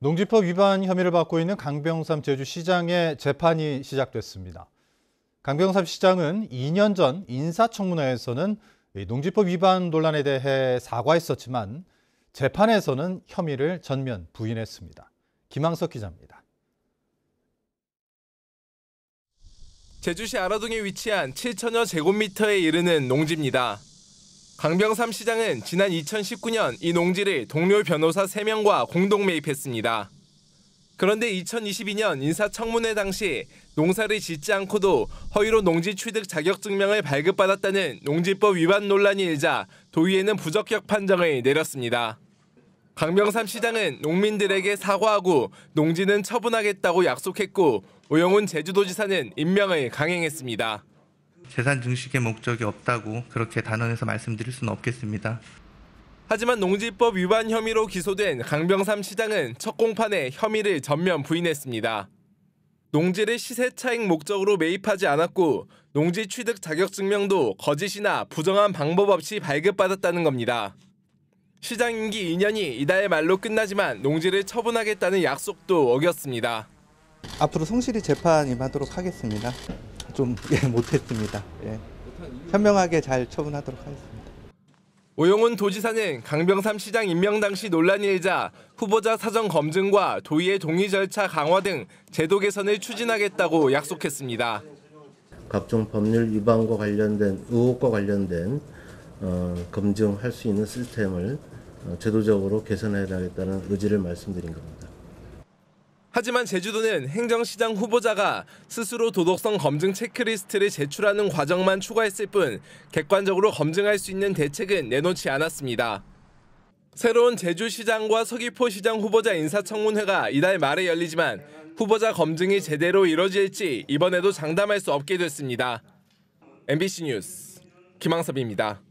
농지법 위반 혐의를 받고 있는 강병삼 제주시장의 재판이 시작됐습니다. 강병삼 시장은 2년 전 인사청문회에서는 농지법 위반 논란에 대해 사과했었지만 재판에서는 혐의를 전면 부인했습니다. 김항석 기자입니다. 제주시 아라동에 위치한 7천여 제곱미터에 이르는 농지입니다. 강병삼 시장은 지난 2019년 이 농지를 동료 변호사 3명과 공동 매입했습니다. 그런데 2022년 인사청문회 당시 농사를 짓지 않고도 허위로 농지 취득 자격증명을 발급받았다는 농지법 위반 논란이 일자 도의회는 부적격 판정을 내렸습니다. 강병삼 시장은 농민들에게 사과하고 농지는 처분하겠다고 약속했고 오영훈 제주도지사는 임명을 강행했습니다. 재산 증식의 목적이 없다고 그렇게 단언해서 말씀드릴 수는 없겠습니다. 하지만 농지법 위반 혐의로 기소된 강병삼 시장은 첫 공판에 혐의를 전면 부인했습니다. 농지를 시세 차익 목적으로 매입하지 않았고 농지 취득 자격 증명도 거짓이나 부정한 방법 없이 발급받았다는 겁니다. 시장 임기 2년이 이달 말로 끝나지만 농지를 처분하겠다는 약속도 어겼습니다. 앞으로 성실히 재판임하도록 하겠습니다. 좀 예, 못했습니다. 예. 현명하게 잘 처분하도록 하겠습니다. 오용훈 도지사는 강병삼 시장 임명 당시 논란이 일자 후보자 사전 검증과 도의의 동의 절차 강화 등 제도 개선을 추진하겠다고 약속했습니다. 각종 법률 위반과 관련된 의혹과 관련된 어, 검증할 수 있는 시스템을 어, 제도적으로 개선해 나겠다는 의지를 말씀드린 겁니다. 하지만 제주도는 행정시장 후보자가 스스로 도덕성 검증 체크리스트를 제출하는 과정만 추가했을 뿐 객관적으로 검증할 수 있는 대책은 내놓지 않았습니다. 새로운 제주시장과 서귀포시장 후보자 인사청문회가 이달 말에 열리지만 후보자 검증이 제대로 이뤄질지 이번에도 장담할 수 없게 됐습니다. MBC 뉴스 김항섭입니다.